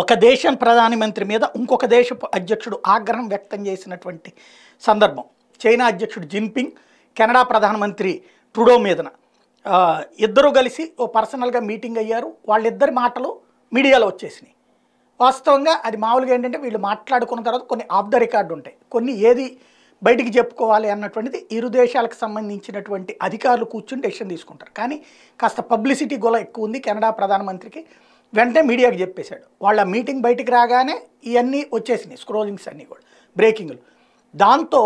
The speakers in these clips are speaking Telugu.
ఒక దేశం ప్రధానమంత్రి మీద ఇంకొక దేశపు అధ్యక్షుడు ఆగ్రహం వ్యక్తం చేసినటువంటి సందర్భం చైనా అధ్యక్షుడు జిన్పింగ్ కెనడా ప్రధానమంత్రి ట్రుడో మీదన ఇద్దరు కలిసి ఓ పర్సనల్గా మీటింగ్ అయ్యారు వాళ్ళిద్దరి మాటలు మీడియాలో వచ్చేసినాయి వాస్తవంగా అది మామూలుగా ఏంటంటే వీళ్ళు మాట్లాడుకున్న తర్వాత కొన్ని ఆఫ్ ద రికార్డు ఉంటాయి కొన్ని ఏది బయటికి చెప్పుకోవాలి అన్నటువంటిది ఇరు దేశాలకు సంబంధించినటువంటి అధికారులు కూర్చుని డెసిషన్ తీసుకుంటారు కానీ కాస్త పబ్లిసిటీ గొల ఎక్కువ ఉంది కెనడా ప్రధానమంత్రికి వెంటనే మీడియాకి చెప్పేశాడు వాళ్ళ మీటింగ్ బయటికి రాగానే ఇవన్నీ వచ్చేసినాయి స్క్రోలింగ్స్ అన్నీ కూడా బ్రేకింగ్లు దాంతో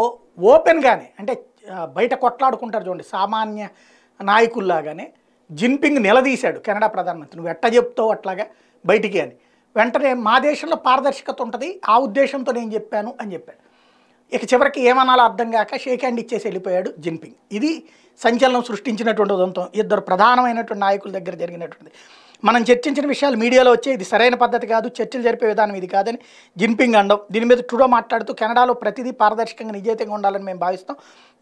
ఓపెన్గానే అంటే బయట కొట్లాడుకుంటారు చూడండి సామాన్య నాయకుల్లాగానే జిన్పింగ్ నిలదీశాడు కెనడా ప్రధానమంత్రి నువ్వు ఎట్ట చెప్తావు అట్లాగా బయటికి అని వెంటనే మా దేశంలో పారదర్శకత ఉంటుంది ఆ ఉద్దేశంతో నేను చెప్పాను అని చెప్పాడు ఇక చివరికి ఏమనాలో అర్థం కాక షేక్ హ్యాండ్ ఇచ్చేసి వెళ్ళిపోయాడు జిన్పింగ్ ఇది సంచలనం సృష్టించినటువంటి ఉదంతం ఇద్దరు ప్రధానమైనటువంటి నాయకుల దగ్గర జరిగినటువంటి మనం చర్చించిన విషయాలు మీడియాలో వచ్చే ఇది సరైన పద్ధతి కాదు చర్చలు జరిపే విధానం ఇది కాదని జిన్పింగ్ అండం దీని మీద టుడో మాట్లాడుతూ కెనడాలో ప్రతిదీ పారదర్శకంగా నిజాయితీగా ఉండాలని మేము భావిస్తాం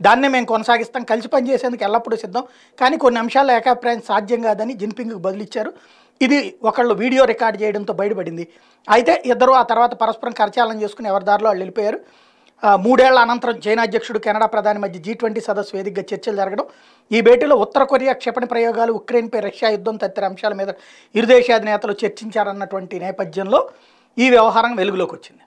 దాన్నే మేము కొనసాగిస్తాం కలిసి పనిచేసేందుకు ఎల్లప్పుడూ సిద్ధం కానీ కొన్ని అంశాల్లో ఏకాభిప్రాయం సాధ్యం కాదని జిన్పింగ్కు బదిలిచ్చారు ఇది ఒకళ్ళు వీడియో రికార్డ్ చేయడంతో బయటపడింది అయితే ఇద్దరు ఆ తర్వాత పరస్పరం కరచాలనం చేసుకుని ఎవరి దారిలో వాళ్ళు వెళ్ళిపోయారు మూడేళ్ల అనంతరం చైనా అధ్యక్షుడు కెనడా ప్రధాని మధ్య జీ ట్వంటీ సదస్సు వేదికగా చర్చలు జరగడం ఈ భేటీలో ఉత్తర కొరియా క్షిపణి ప్రయోగాలు ఉక్రెయిన్పై రష్యా యుద్ధం తదితర అంశాల మీద ఇరు దేశాధినేతలు చర్చించారన్నటువంటి నేపథ్యంలో ఈ వ్యవహారం వెలుగులోకి వచ్చింది